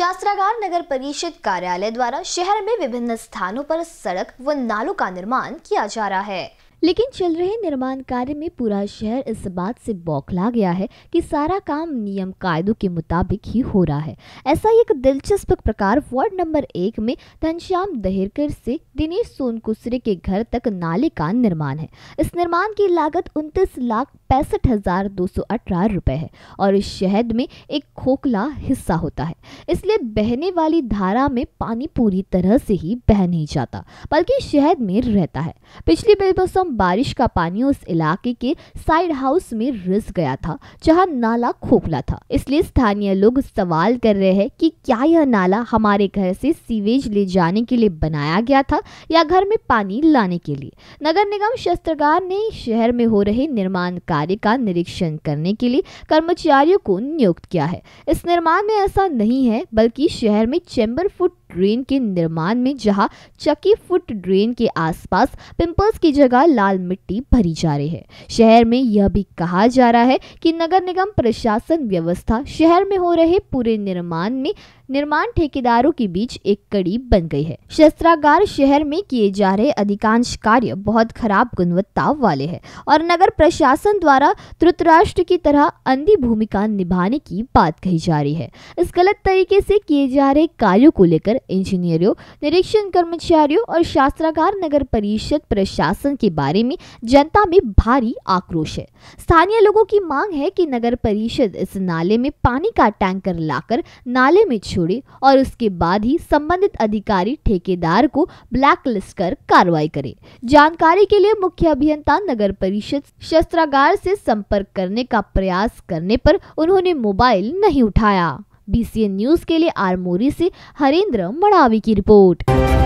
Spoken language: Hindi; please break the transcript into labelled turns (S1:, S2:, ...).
S1: शास्त्रागार नगर परिषद कार्यालय द्वारा शहर में विभिन्न स्थानों पर सड़क व नालों का निर्माण किया जा रहा है लेकिन चल रहे निर्माण कार्य में पूरा शहर इस बात से बौखला गया है कि सारा काम नियम कायदों के मुताबिक ही हो रहा है ऐसा एक दिलचस्प प्रकार वार्ड नंबर एक में घनश्याम दहेरकर से दिनेश सोनकुसरे के घर तक नाले का निर्माण है इस निर्माण की लागत उनतीस लाख पैंसठ हज़ार दो सौ अठारह है और इस शहद में एक खोखला हिस्सा होता है इसलिए बहने वाली धारा में पानी पूरी तरह से ही बह नहीं जाता बल्कि शहद में रहता है पिछली बेमौसम बारिश का पानी उस इलाके के साइड हाउस में रिस गया था जहां नाला खोखला था इसलिए स्थानीय लोग सवाल कर रहे हैं कि क्या यह नाला हमारे घर से सीवेज ले जाने के लिए बनाया गया था या घर में पानी लाने के लिए नगर निगम शस्त्रगार ने शहर में हो रहे निर्माण कार्य कार्य का निरीक्षण करने के लिए कर्मचारियों को नियुक्त किया है इस निर्माण में ऐसा नहीं है बल्कि शहर में चैम्बर फुट ड्रेन के निर्माण में जहां चक्की फुट ड्रेन के आसपास पिंपल्स की जगह लाल मिट्टी भरी जा रही है शहर में यह भी कहा जा रहा है कि नगर निगम प्रशासन व्यवस्था शहर में हो रहे पूरे निर्माण में निर्माण ठेकेदारों के बीच एक कड़ी बन गई है शस्त्रागार शहर में किए जा रहे अधिकांश कार्य बहुत खराब गुणवत्ता वाले है और नगर प्रशासन द्वारा द्वारा धृतराष्ट्र की तरह अंधी भूमिका निभाने की बात कही जा रही है इस गलत तरीके से किए जा रहे कार्यों को लेकर इंजीनियरों निरीक्षण कर्मचारियों और शास्त्रागार नगर परिषद प्रशासन के बारे में जनता में भारी आक्रोश है स्थानीय लोगों की मांग है कि नगर परिषद इस नाले में पानी का टैंकर लाकर नाले में छोड़े और उसके बाद ही संबंधित अधिकारी ठेकेदार को ब्लैकलिस्ट कर कार्रवाई करे जानकारी के लिए मुख्य अभियंता नगर परिषद शस्त्रागार से संपर्क करने का प्रयास करने पर उन्होंने मोबाइल नहीं उठाया बीसीएन न्यूज के लिए आरमोरी से हरेंद्र मड़ावी की रिपोर्ट